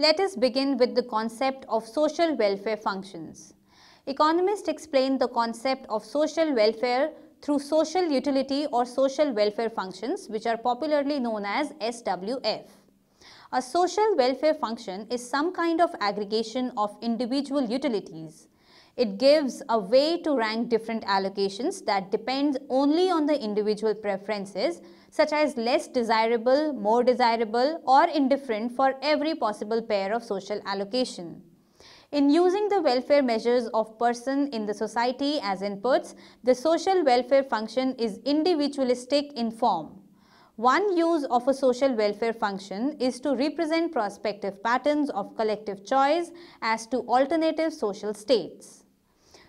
Let us begin with the concept of social welfare functions. Economists explain the concept of social welfare through social utility or social welfare functions which are popularly known as SWF. A social welfare function is some kind of aggregation of individual utilities. It gives a way to rank different allocations that depends only on the individual preferences such as less desirable, more desirable or indifferent for every possible pair of social allocation. In using the welfare measures of person in the society as inputs, the social welfare function is individualistic in form. One use of a social welfare function is to represent prospective patterns of collective choice as to alternative social states.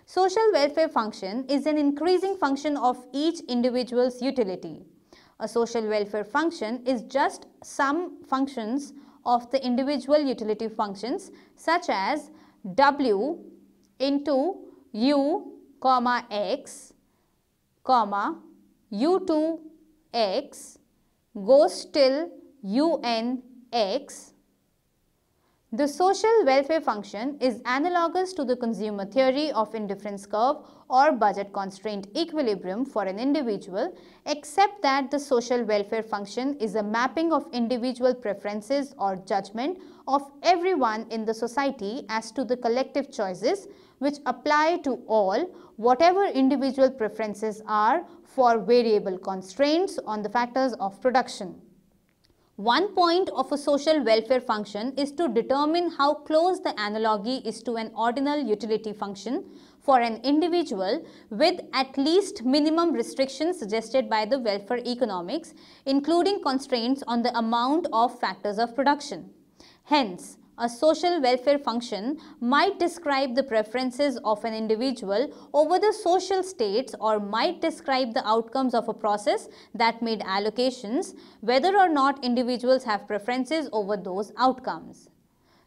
Social welfare function is an increasing function of each individual's utility a social welfare function is just some functions of the individual utility functions such as W into U comma X comma U2 X goes till UN X the social welfare function is analogous to the consumer theory of indifference curve or budget constraint equilibrium for an individual except that the social welfare function is a mapping of individual preferences or judgment of everyone in the society as to the collective choices which apply to all whatever individual preferences are for variable constraints on the factors of production. One point of a social welfare function is to determine how close the analogy is to an ordinal utility function for an individual with at least minimum restrictions suggested by the welfare economics, including constraints on the amount of factors of production. Hence, a social welfare function might describe the preferences of an individual over the social states or might describe the outcomes of a process that made allocations, whether or not individuals have preferences over those outcomes.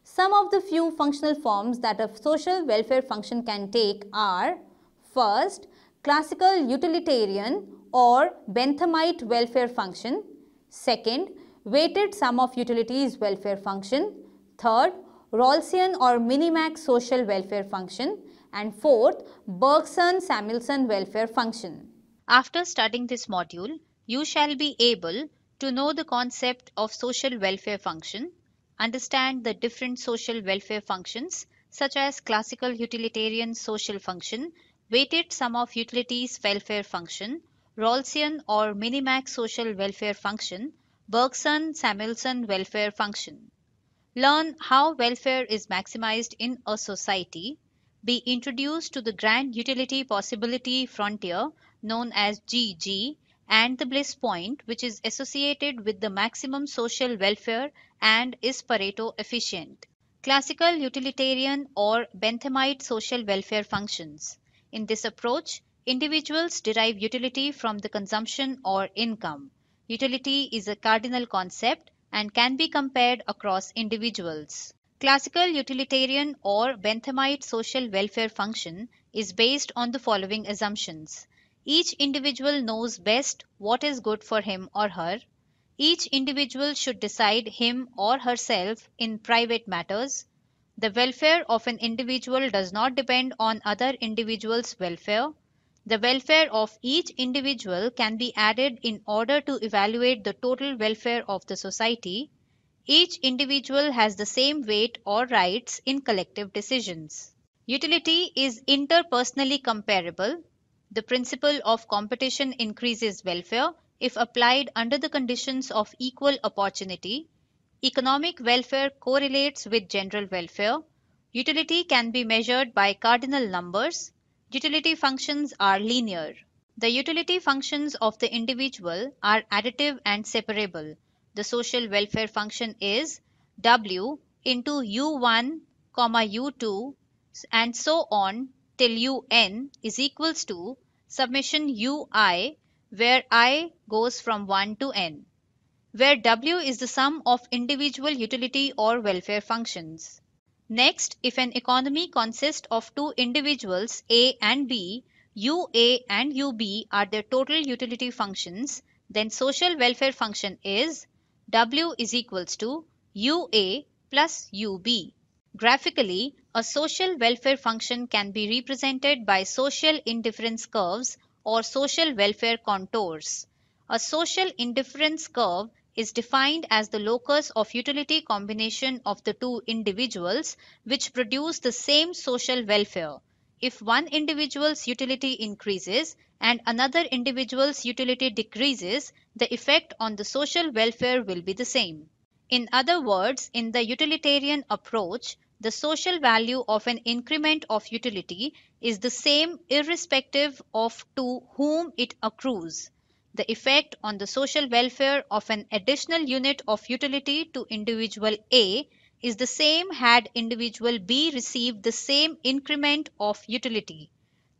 Some of the few functional forms that a social welfare function can take are First, classical utilitarian or Benthamite welfare function. Second, weighted sum of utilities welfare function. Third, Rawlsian or Minimax social welfare function. And fourth, Bergson-Samuelson welfare function. After studying this module, you shall be able to know the concept of social welfare function, understand the different social welfare functions such as classical utilitarian social function, weighted sum of utilities welfare function, Rawlsian or Minimax social welfare function, Bergson-Samuelson welfare function learn how welfare is maximized in a society, be introduced to the grand utility possibility frontier known as GG and the bliss point which is associated with the maximum social welfare and is Pareto efficient. Classical utilitarian or Benthamite social welfare functions. In this approach, individuals derive utility from the consumption or income. Utility is a cardinal concept and can be compared across individuals. Classical utilitarian or Benthamite social welfare function is based on the following assumptions. Each individual knows best what is good for him or her. Each individual should decide him or herself in private matters. The welfare of an individual does not depend on other individuals' welfare. The welfare of each individual can be added in order to evaluate the total welfare of the society. Each individual has the same weight or rights in collective decisions. Utility is interpersonally comparable. The principle of competition increases welfare if applied under the conditions of equal opportunity. Economic welfare correlates with general welfare. Utility can be measured by cardinal numbers Utility functions are linear. The utility functions of the individual are additive and separable. The social welfare function is W into U1, comma U2 and so on till UN is equals to summation UI where I goes from 1 to N, where W is the sum of individual utility or welfare functions. Next, if an economy consists of two individuals A and B, UA and UB are their total utility functions, then social welfare function is W is equals to UA plus UB. Graphically, a social welfare function can be represented by social indifference curves or social welfare contours. A social indifference curve is defined as the locus of utility combination of the two individuals which produce the same social welfare. If one individual's utility increases and another individual's utility decreases, the effect on the social welfare will be the same. In other words, in the utilitarian approach, the social value of an increment of utility is the same irrespective of to whom it accrues the effect on the social welfare of an additional unit of utility to individual A is the same had individual B received the same increment of utility.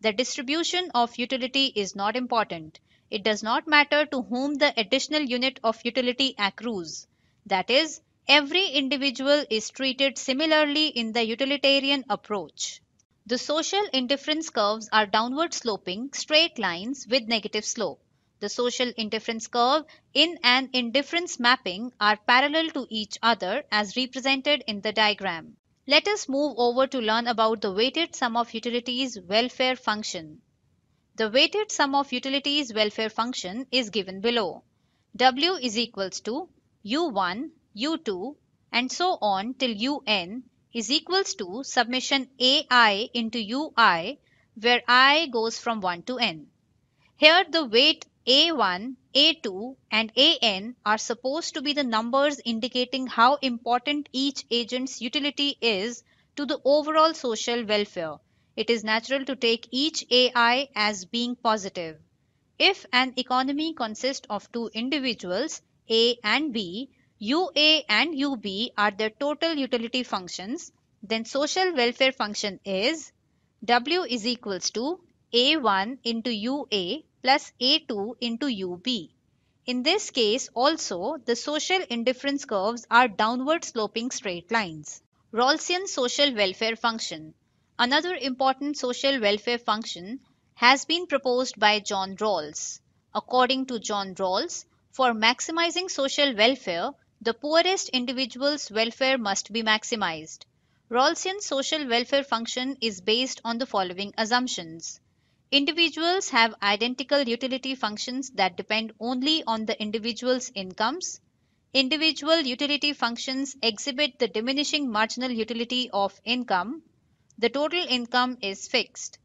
The distribution of utility is not important. It does not matter to whom the additional unit of utility accrues. That is, every individual is treated similarly in the utilitarian approach. The social indifference curves are downward sloping straight lines with negative slope. The social indifference curve in an indifference mapping are parallel to each other as represented in the diagram. Let us move over to learn about the weighted sum of utilities welfare function. The weighted sum of utilities welfare function is given below. W is equals to U1, U2 and so on till UN is equals to submission AI into UI where I goes from 1 to N. Here the weight a1, A2 and AN are supposed to be the numbers indicating how important each agent's utility is to the overall social welfare. It is natural to take each AI as being positive. If an economy consists of two individuals, A and B, UA and UB are their total utility functions, then social welfare function is W is equals to A1 into UA plus a2 into ub. In this case also, the social indifference curves are downward sloping straight lines. Rawlsian social welfare function. Another important social welfare function has been proposed by John Rawls. According to John Rawls, for maximizing social welfare, the poorest individual's welfare must be maximized. Rawlsian social welfare function is based on the following assumptions. Individuals have identical utility functions that depend only on the individual's incomes. Individual utility functions exhibit the diminishing marginal utility of income. The total income is fixed.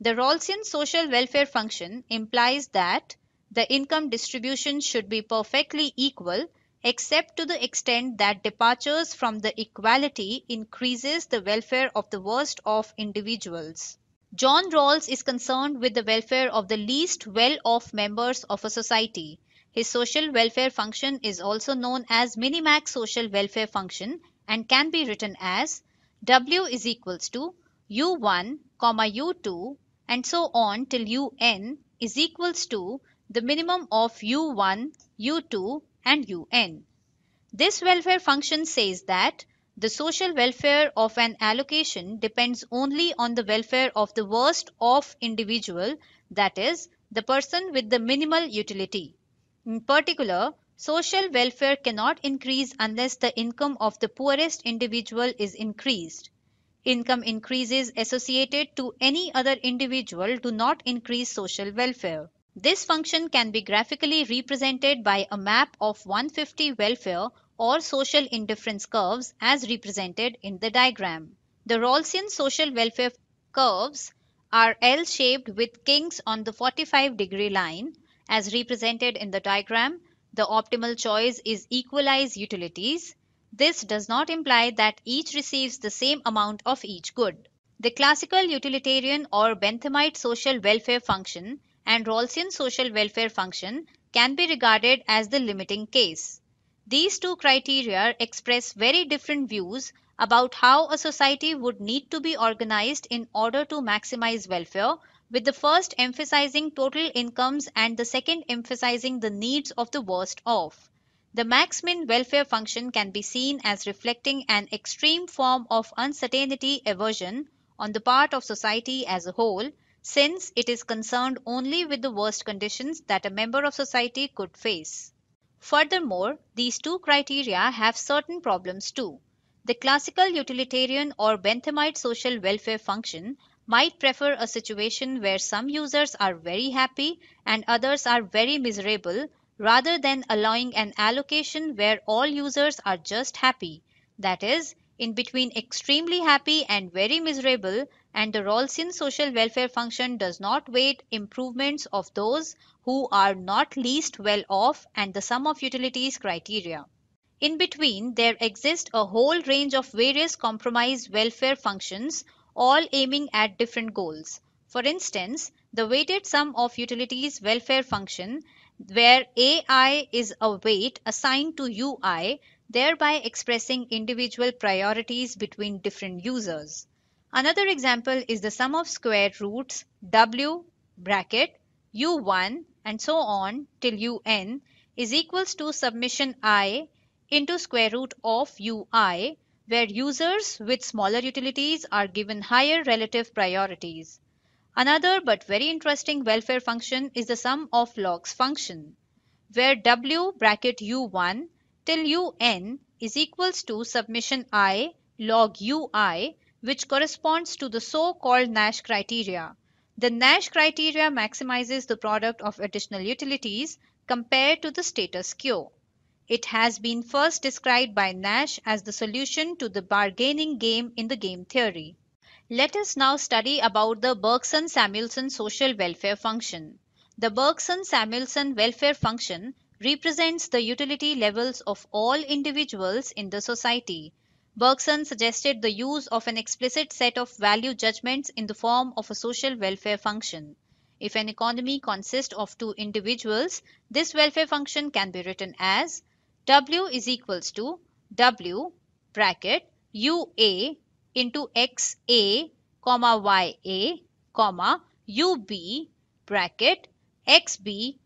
The Rawlsian social welfare function implies that the income distribution should be perfectly equal except to the extent that departures from the equality increases the welfare of the worst of individuals. John Rawls is concerned with the welfare of the least well-off members of a society. His social welfare function is also known as Minimax social welfare function and can be written as W is equals to U1, comma U2 and so on till UN is equals to the minimum of U1, U2 and UN. This welfare function says that the social welfare of an allocation depends only on the welfare of the worst off individual, that is, the person with the minimal utility. In particular, social welfare cannot increase unless the income of the poorest individual is increased. Income increases associated to any other individual do not increase social welfare. This function can be graphically represented by a map of 150 welfare or social indifference curves as represented in the diagram. The Rawlsian social welfare curves are L-shaped with kinks on the 45 degree line as represented in the diagram. The optimal choice is equalize utilities. This does not imply that each receives the same amount of each good. The classical utilitarian or Benthamite social welfare function and Rawlsian social welfare function can be regarded as the limiting case. These two criteria express very different views about how a society would need to be organized in order to maximize welfare, with the first emphasizing total incomes and the second emphasizing the needs of the worst off. The max min welfare function can be seen as reflecting an extreme form of uncertainty aversion on the part of society as a whole, since it is concerned only with the worst conditions that a member of society could face. Furthermore, these two criteria have certain problems too. The classical utilitarian or Benthamite social welfare function might prefer a situation where some users are very happy and others are very miserable rather than allowing an allocation where all users are just happy. That is, in between extremely happy and very miserable, and the Rawlsian social welfare function does not weight improvements of those who are not least well off and the sum of utilities criteria. In between, there exist a whole range of various compromise welfare functions, all aiming at different goals. For instance, the weighted sum of utilities welfare function, where AI is a weight assigned to UI, thereby expressing individual priorities between different users. Another example is the sum of square roots W bracket U1 and so on till un is equals to submission i into square root of ui where users with smaller utilities are given higher relative priorities. Another but very interesting welfare function is the sum of logs function where w bracket u1 till un is equals to submission i log ui which corresponds to the so-called Nash criteria the Nash criteria maximizes the product of additional utilities compared to the status quo. It has been first described by Nash as the solution to the bargaining game in the game theory. Let us now study about the Bergson-Samuelson social welfare function. The Bergson-Samuelson welfare function represents the utility levels of all individuals in the society Bergson suggested the use of an explicit set of value judgments in the form of a social welfare function. If an economy consists of two individuals, this welfare function can be written as W is equals to W bracket UA into XA comma YA comma UB bracket XB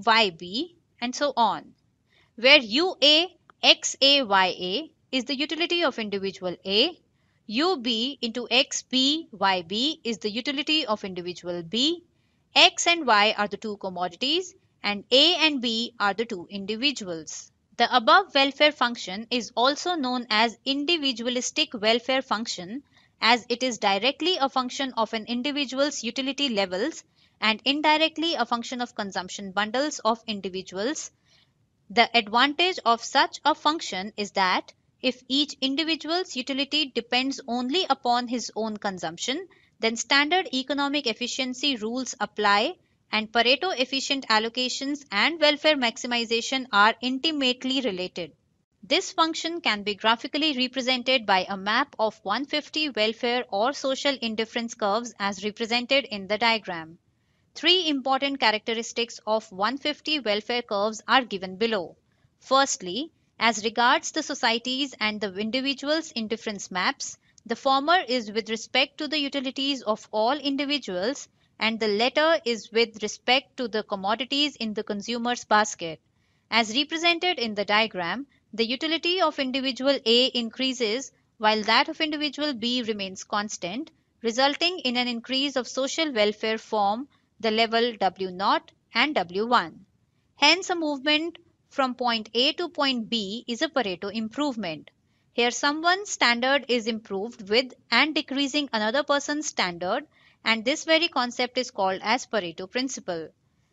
YB and so on where UA XA YA is the utility of individual A. UB into XB, YB is the utility of individual B. X and Y are the two commodities and A and B are the two individuals. The above welfare function is also known as individualistic welfare function as it is directly a function of an individual's utility levels and indirectly a function of consumption bundles of individuals. The advantage of such a function is that if each individual's utility depends only upon his own consumption, then standard economic efficiency rules apply and Pareto efficient allocations and welfare maximization are intimately related. This function can be graphically represented by a map of 150 welfare or social indifference curves as represented in the diagram. Three important characteristics of 150 welfare curves are given below. Firstly, as regards the societies and the individuals in difference maps, the former is with respect to the utilities of all individuals and the latter is with respect to the commodities in the consumer's basket. As represented in the diagram, the utility of individual A increases while that of individual B remains constant, resulting in an increase of social welfare from the level W0 and W1. Hence a movement from point A to point B is a Pareto improvement. Here someone's standard is improved with and decreasing another person's standard and this very concept is called as Pareto principle.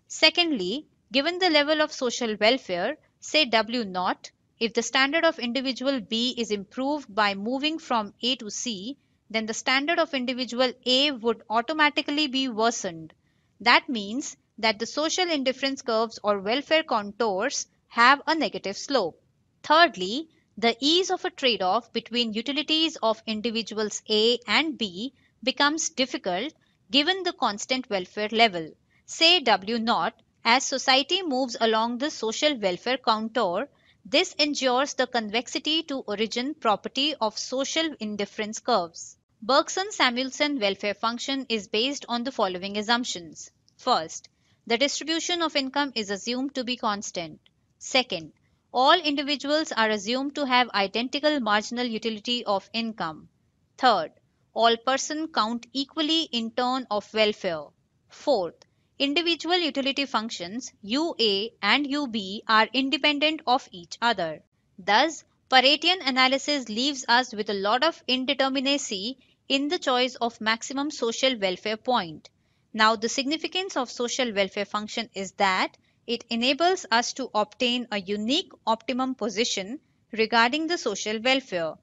Secondly, given the level of social welfare, say W naught, if the standard of individual B is improved by moving from A to C, then the standard of individual A would automatically be worsened. That means that the social indifference curves or welfare contours have a negative slope. Thirdly, the ease of a trade-off between utilities of individuals A and B becomes difficult given the constant welfare level, say W 0 as society moves along the social welfare contour, this ensures the convexity to origin property of social indifference curves. Bergson-Samuelson welfare function is based on the following assumptions. First, the distribution of income is assumed to be constant. Second, all individuals are assumed to have identical marginal utility of income. Third, all persons count equally in turn of welfare. Fourth, individual utility functions UA and UB are independent of each other. Thus, Paretian analysis leaves us with a lot of indeterminacy in the choice of maximum social welfare point. Now, the significance of social welfare function is that it enables us to obtain a unique optimum position regarding the social welfare.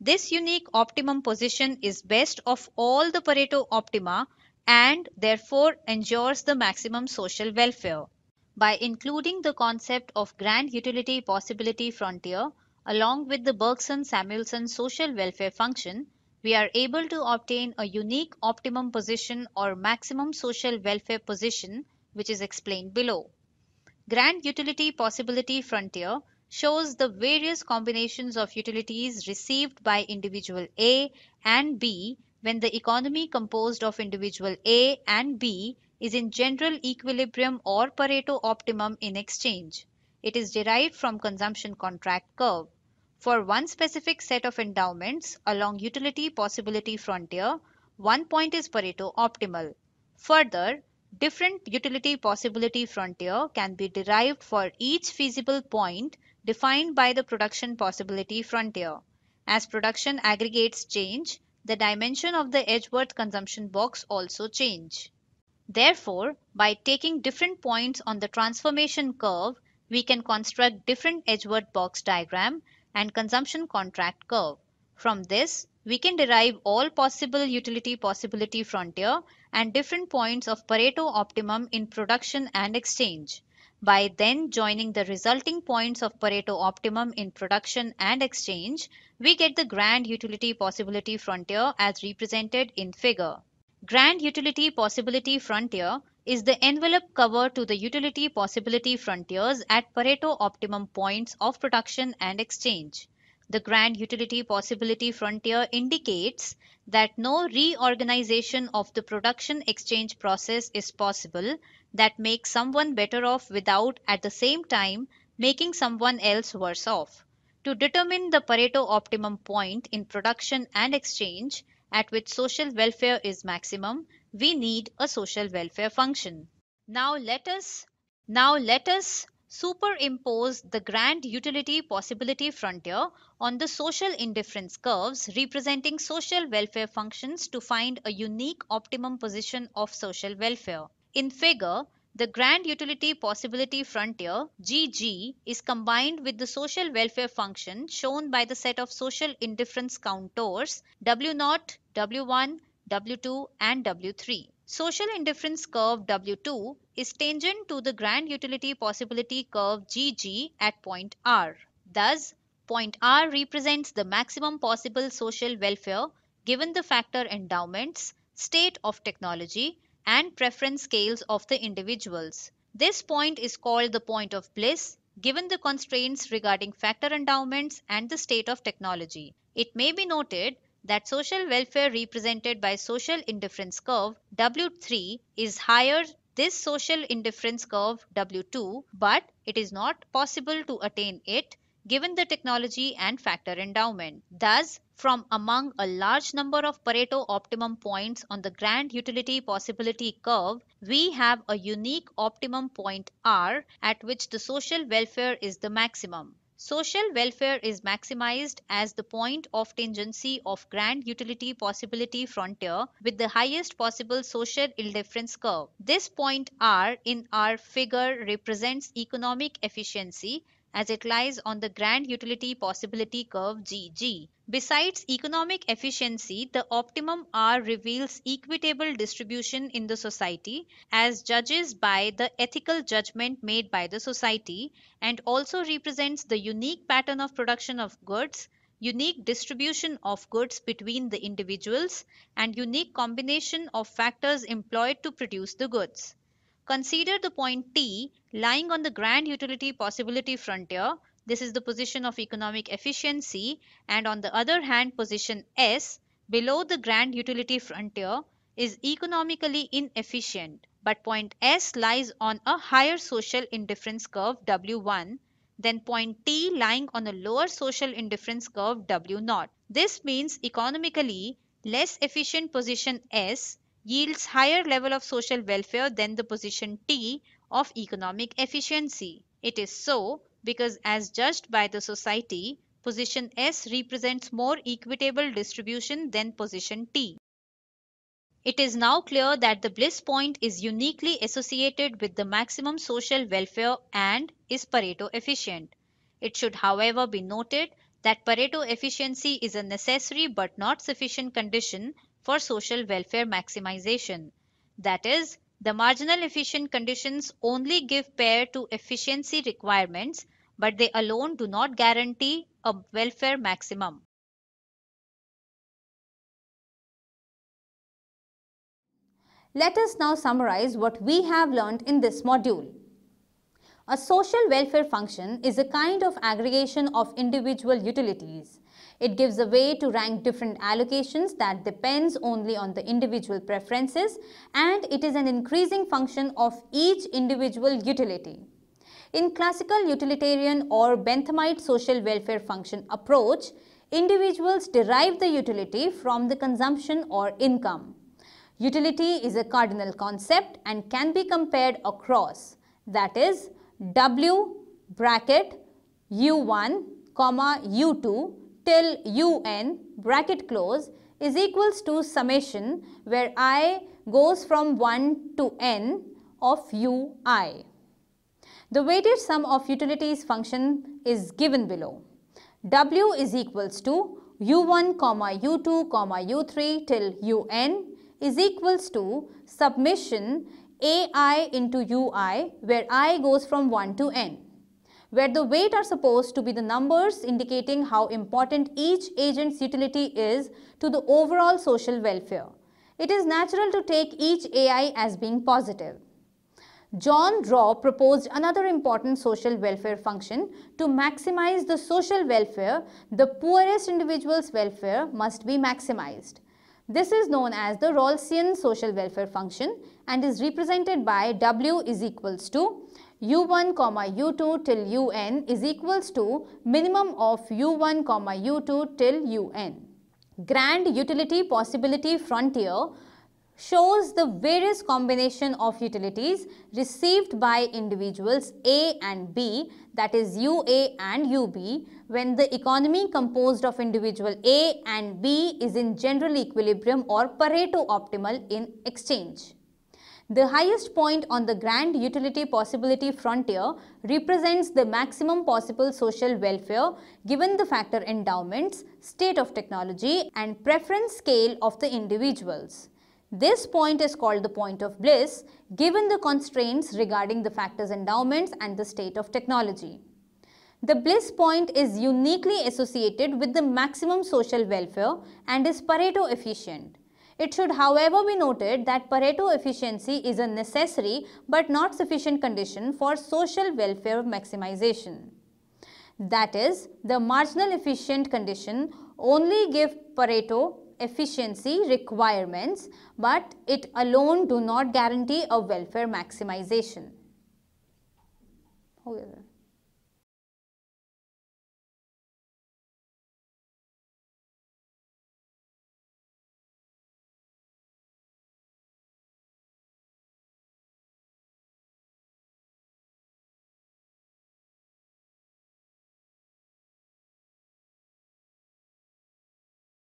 This unique optimum position is best of all the Pareto optima and therefore ensures the maximum social welfare. By including the concept of grand utility possibility frontier along with the Bergson-Samuelson social welfare function, we are able to obtain a unique optimum position or maximum social welfare position which is explained below. Grand Utility Possibility Frontier shows the various combinations of utilities received by individual A and B when the economy composed of individual A and B is in general equilibrium or Pareto optimum in exchange. It is derived from consumption contract curve. For one specific set of endowments along utility possibility frontier, one point is Pareto optimal. Further, Different utility possibility frontier can be derived for each feasible point defined by the production possibility frontier. As production aggregates change, the dimension of the Edgeworth consumption box also change. Therefore, by taking different points on the transformation curve, we can construct different Edgeworth box diagram and consumption contract curve. From this, we can derive all possible utility possibility frontier and different points of Pareto optimum in production and exchange. By then joining the resulting points of Pareto optimum in production and exchange, we get the grand utility possibility frontier as represented in figure. Grand utility possibility frontier is the envelope cover to the utility possibility frontiers at Pareto optimum points of production and exchange the grand utility possibility frontier indicates that no reorganization of the production exchange process is possible that makes someone better off without at the same time making someone else worse off. To determine the Pareto optimum point in production and exchange at which social welfare is maximum, we need a social welfare function. Now let us now let us Superimpose the grand utility possibility frontier on the social indifference curves representing social welfare functions to find a unique optimum position of social welfare. In figure, the grand utility possibility frontier GG is combined with the social welfare function shown by the set of social indifference contours W0, W1, W2 and W3. Social indifference curve W2 is tangent to the grand utility possibility curve GG at point R. Thus, point R represents the maximum possible social welfare given the factor endowments, state of technology, and preference scales of the individuals. This point is called the point of bliss given the constraints regarding factor endowments and the state of technology. It may be noted that social welfare represented by social indifference curve W3 is higher this social indifference curve W2 but it is not possible to attain it given the technology and factor endowment. Thus, from among a large number of Pareto optimum points on the grand utility possibility curve, we have a unique optimum point R at which the social welfare is the maximum. Social welfare is maximized as the point of tangency of grand utility possibility frontier with the highest possible social indifference curve. This point R in our figure represents economic efficiency as it lies on the grand utility possibility curve GG. Besides economic efficiency, the optimum R reveals equitable distribution in the society as judges by the ethical judgment made by the society and also represents the unique pattern of production of goods, unique distribution of goods between the individuals and unique combination of factors employed to produce the goods. Consider the point T lying on the grand utility possibility frontier. This is the position of economic efficiency. And on the other hand, position S below the grand utility frontier is economically inefficient. But point S lies on a higher social indifference curve W1 than point T lying on a lower social indifference curve W0. This means economically less efficient position S yields higher level of social welfare than the position T of economic efficiency. It is so because as judged by the society, position S represents more equitable distribution than position T. It is now clear that the bliss point is uniquely associated with the maximum social welfare and is Pareto efficient. It should however be noted that Pareto efficiency is a necessary but not sufficient condition for social welfare maximization. That is, the marginal efficient conditions only give pair to efficiency requirements, but they alone do not guarantee a welfare maximum. Let us now summarize what we have learned in this module. A social welfare function is a kind of aggregation of individual utilities it gives a way to rank different allocations that depends only on the individual preferences and it is an increasing function of each individual utility. In classical utilitarian or Benthamite social welfare function approach, individuals derive the utility from the consumption or income. Utility is a cardinal concept and can be compared across that is W bracket U1 comma U2 till un bracket close is equals to summation where i goes from 1 to n of ui. The weighted sum of utilities function is given below. W is equals to u1, comma u2, comma u3 till un is equals to submission ai into ui where i goes from 1 to n where the weight are supposed to be the numbers indicating how important each agent's utility is to the overall social welfare. It is natural to take each AI as being positive. John Draw proposed another important social welfare function to maximize the social welfare, the poorest individual's welfare must be maximized. This is known as the Rawlsian social welfare function and is represented by W is equals to u1 comma u2 till un is equals to minimum of u1 comma u2 till un. Grand utility possibility frontier shows the various combination of utilities received by individuals A and B that is UA and UB when the economy composed of individual A and B is in general equilibrium or Pareto optimal in exchange. The highest point on the grand utility possibility frontier represents the maximum possible social welfare given the factor endowments, state of technology and preference scale of the individuals. This point is called the point of bliss given the constraints regarding the factors endowments and the state of technology. The bliss point is uniquely associated with the maximum social welfare and is Pareto efficient. It should however be noted that Pareto efficiency is a necessary but not sufficient condition for social welfare maximization. That is, the marginal efficient condition only give Pareto efficiency requirements but it alone do not guarantee a welfare maximization.